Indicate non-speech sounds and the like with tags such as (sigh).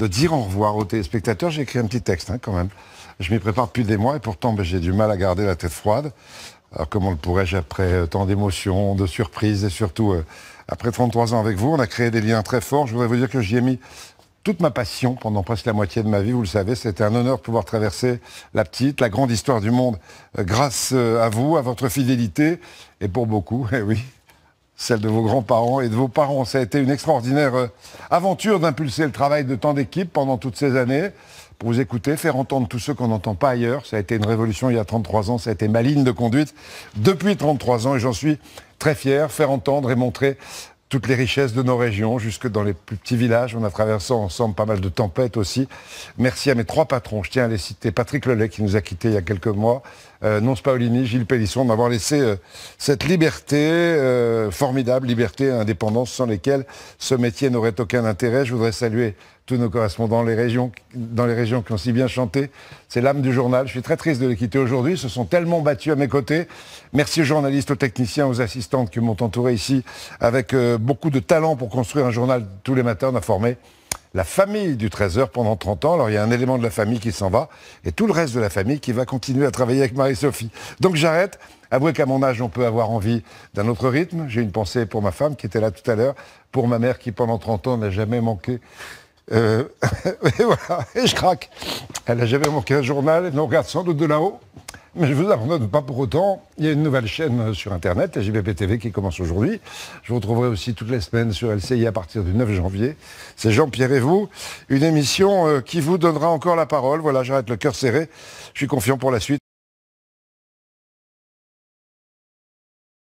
de dire au revoir aux téléspectateurs. J'ai écrit un petit texte hein, quand même. Je m'y prépare depuis des mois et pourtant ben, j'ai du mal à garder la tête froide. Alors comment le pourrais-je après euh, tant d'émotions, de surprises et surtout euh, après 33 ans avec vous, on a créé des liens très forts. Je voudrais vous dire que j'y ai mis toute ma passion pendant presque la moitié de ma vie, vous le savez, c'était un honneur de pouvoir traverser la petite, la grande histoire du monde euh, grâce à vous, à votre fidélité et pour beaucoup, (laughs) eh oui, celle de vos grands-parents et de vos parents. Ça a été une extraordinaire euh, aventure d'impulser le travail de tant d'équipes pendant toutes ces années pour vous écouter, faire entendre tous ceux qu'on n'entend pas ailleurs. Ça a été une révolution il y a 33 ans, ça a été ma ligne de conduite depuis 33 ans et j'en suis très fier, faire entendre et montrer toutes les richesses de nos régions, jusque dans les plus petits villages. On a traversé ensemble pas mal de tempêtes aussi. Merci à mes trois patrons. Je tiens à les citer. Patrick Lelay, qui nous a quittés il y a quelques mois, euh, Nonce Gilles Pélisson, m'avoir laissé euh, cette liberté, euh, formidable liberté et indépendance sans lesquelles ce métier n'aurait aucun intérêt. Je voudrais saluer tous nos correspondants les régions, dans les régions qui ont si bien chanté. C'est l'âme du journal. Je suis très triste de les quitter aujourd'hui. Ils se sont tellement battus à mes côtés. Merci aux journalistes, aux techniciens, aux assistantes qui m'ont entouré ici avec euh, beaucoup de talent pour construire un journal tous les matins. On a formé la famille du 13h pendant 30 ans. Alors il y a un élément de la famille qui s'en va et tout le reste de la famille qui va continuer à travailler avec Marie-Sophie. Donc j'arrête. Avouez qu'à mon âge, on peut avoir envie d'un autre rythme. J'ai une pensée pour ma femme qui était là tout à l'heure, pour ma mère qui pendant 30 ans n'a jamais manqué. Euh, (laughs) et voilà, je craque. Elle n'a jamais manqué un journal, Non, nous regarde sans doute de là-haut. Mais je vous abandonne pas pour autant. Il y a une nouvelle chaîne sur Internet, la qui commence aujourd'hui. Je vous retrouverai aussi toutes les semaines sur LCI à partir du 9 janvier. C'est Jean-Pierre et vous. Une émission euh, qui vous donnera encore la parole. Voilà, j'arrête le cœur serré. Je suis confiant pour la suite.